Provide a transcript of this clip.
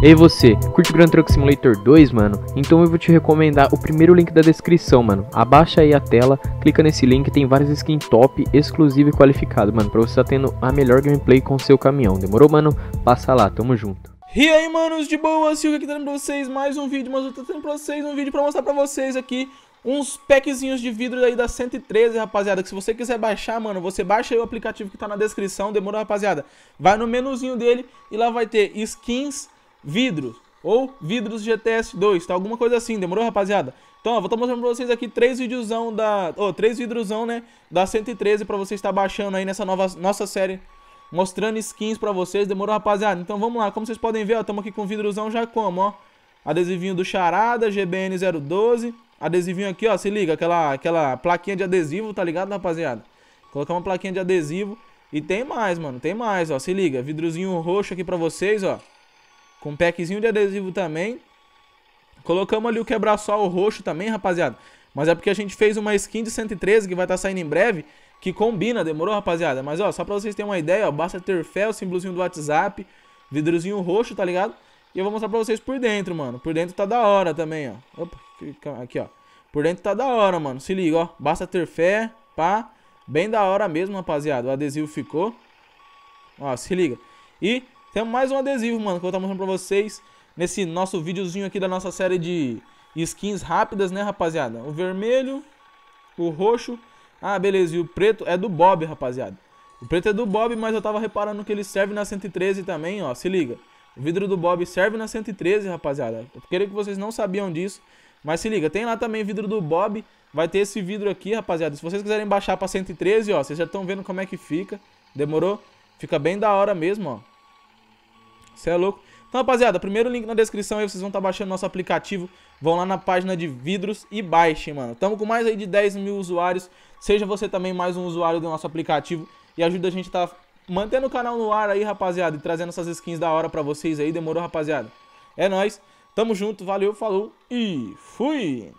Ei você, curte Grand Truck Simulator 2, mano? Então eu vou te recomendar o primeiro link da descrição, mano. Abaixa aí a tela, clica nesse link, tem vários skins top, exclusivo e qualificado, mano, pra você estar tá tendo a melhor gameplay com o seu caminhão. Demorou, mano? Passa lá, tamo junto. E aí, manos, de boa, Silvio aqui trazendo pra vocês mais um vídeo, mas eu tô tendo pra vocês um vídeo pra mostrar pra vocês aqui uns packzinhos de vidro aí da 113, rapaziada, que se você quiser baixar, mano, você baixa aí o aplicativo que tá na descrição, demorou, rapaziada? Vai no menuzinho dele e lá vai ter skins vidros ou vidros GTS 2, tá? Alguma coisa assim, demorou, rapaziada? Então, ó, vou estar tá mostrando pra vocês aqui três videozão da... Ô, oh, três vidrosão, né? Da 113 pra vocês estar tá baixando aí nessa nova, nossa série. Mostrando skins pra vocês, demorou, rapaziada? Então, vamos lá. Como vocês podem ver, ó, estamos aqui com vidrosão já como, ó. Adesivinho do Charada, GBN 012. Adesivinho aqui, ó, se liga, aquela, aquela plaquinha de adesivo, tá ligado, rapaziada? Colocar uma plaquinha de adesivo. E tem mais, mano, tem mais, ó, se liga. Vidrozinho roxo aqui pra vocês, ó. Com um packzinho de adesivo também. Colocamos ali o quebra-sol roxo também, rapaziada. Mas é porque a gente fez uma skin de 113 que vai estar tá saindo em breve. Que combina, demorou, rapaziada? Mas ó, só pra vocês terem uma ideia, ó, basta ter fé, o símbolozinho do WhatsApp, vidrozinho roxo, tá ligado? E eu vou mostrar pra vocês por dentro, mano. Por dentro tá da hora também, ó. Opa, aqui, ó. Por dentro tá da hora, mano. Se liga, ó. Basta ter fé, pá. Bem da hora mesmo, rapaziada. O adesivo ficou. Ó, se liga. E temos mais um adesivo, mano, que eu vou estar mostrando pra vocês nesse nosso videozinho aqui da nossa série de skins rápidas, né, rapaziada? O vermelho, o roxo, ah, beleza, e o preto é do Bob, rapaziada. O preto é do Bob, mas eu tava reparando que ele serve na 113 também, ó, se liga. O vidro do Bob serve na 113, rapaziada. Eu queria que vocês não sabiam disso, mas se liga, tem lá também vidro do Bob, vai ter esse vidro aqui, rapaziada. Se vocês quiserem baixar pra 113, ó, vocês já estão vendo como é que fica, demorou? Fica bem da hora mesmo, ó. Você é louco? Então, rapaziada, primeiro link na descrição aí, vocês vão estar tá baixando nosso aplicativo. Vão lá na página de vidros e baixem, mano. Tamo com mais aí de 10 mil usuários. Seja você também mais um usuário do nosso aplicativo e ajuda a gente a tá mantendo o canal no ar aí, rapaziada, e trazendo essas skins da hora pra vocês aí. Demorou, rapaziada? É nóis. Tamo junto, valeu, falou e fui!